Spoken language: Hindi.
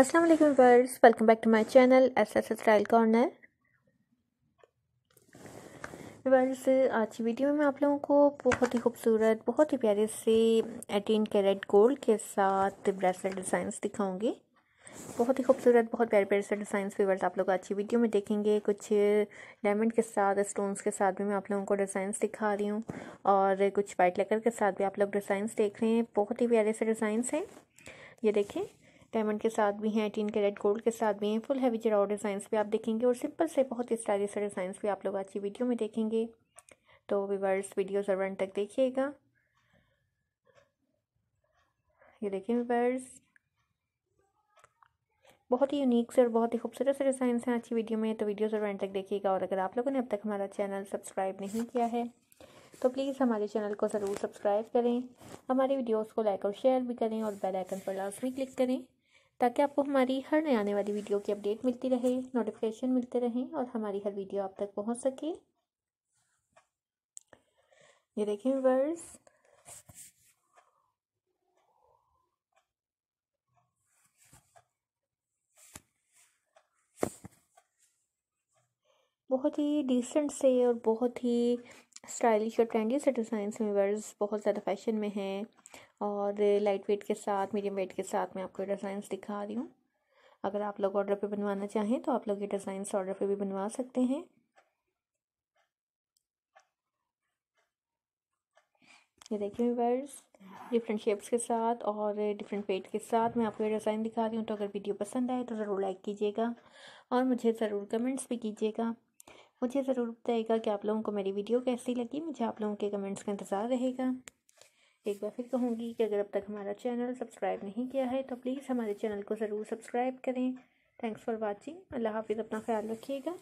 अस्सलाम वालेकुम worlds welcome back to my channel S S trial corner worlds आज की वीडियो में मैं आप लोगों को बहुत ही खूबसूरत बहुत ही प्यारे से एटीन कैरेट गोल्ड के साथ ब्रेसलेट डिज़ाइंस दिखाऊंगी बहुत ही खूबसूरत बहुत प्यारे प्यारे से डिज़ाइंस व्यूवर्स आप लोग आज की वीडियो में देखेंगे कुछ डायमंड के साथ स्टोन्स के साथ भी मैं आप लोगों को डिज़ाइंस दिखा रही हूँ और कुछ वाइट लेकर के साथ भी आप लोग डिज़ाइंस देख रहे हैं बहुत ही प्यारे से डिज़ाइंस हैं ये देखें डायमंड के साथ भी हैं एटीन कैरेट गोल्ड के साथ भी हैं फुल हैवी जराव डिजाइन भी आप देखेंगे और सिंपल से बहुत ही स्टाइलिश डिज़ाइंस भी आप लोग आज की वीडियो में देखेंगे तो वीवर्स वीडियो ज़रूर तक देखिएगा ये देखिए वीवर्स बहुत ही यूनिक से और बहुत ही खूबसूरत से डिज़ाइन हैं आज की वीडियो में तो वीडियो ज़रूर तक देखिएगा और अगर आप लोगों ने अब तक हमारा चैनल सब्सक्राइब नहीं किया है तो प्लीज़ हमारे चैनल को ज़रूर सब्सक्राइब करें हमारी वीडियोस को लाइक और शेयर भी करें और बेल आइकन पर लाजमी क्लिक करें ताकि आपको हमारी हर नए आने वाली वीडियो की अपडेट मिलती रहे नोटिफिकेशन मिलते रहें और हमारी हर वीडियो आप तक पहुंच सके ये देखें वर्स बहुत ही डिसेंट से और बहुत ही स्टाइलिश और ट्रेंडी से डिज़ाइन में वर्स बहुत ज़्यादा फैशन में हैं और लाइट वेट के साथ मीडियम वेट के साथ मैं आपको डिज़ाइंस दिखा रही हूँ अगर आप लोग ऑर्डर पे बनवाना चाहें तो आप लोग ये डिज़ाइंस ऑर्डर पे भी बनवा सकते हैं ये देखिए व्यूवर्स डिफरेंट शेप्स के साथ और डिफरेंट वेट के साथ मैं आपको ये डिज़ाइन दिखा रही हूँ तो अगर वीडियो पसंद आए तो ज़रूर लाइक कीजिएगा और मुझे ज़रूर कमेंट्स भी कीजिएगा मुझे ज़रूर बताइएगा कि आप लोगों को मेरी वीडियो कैसी लगी मुझे आप लोगों के कमेंट्स का इंतज़ार रहेगा एक बार फिर कहूँगी कि अगर अब तक हमारा चैनल सब्सक्राइब नहीं किया है तो प्लीज़ हमारे चैनल को ज़रूर सब्सक्राइब करें थैंक्स फॉर वॉचिंग अल्लाह हाफिज़ अपना ख्याल रखिएगा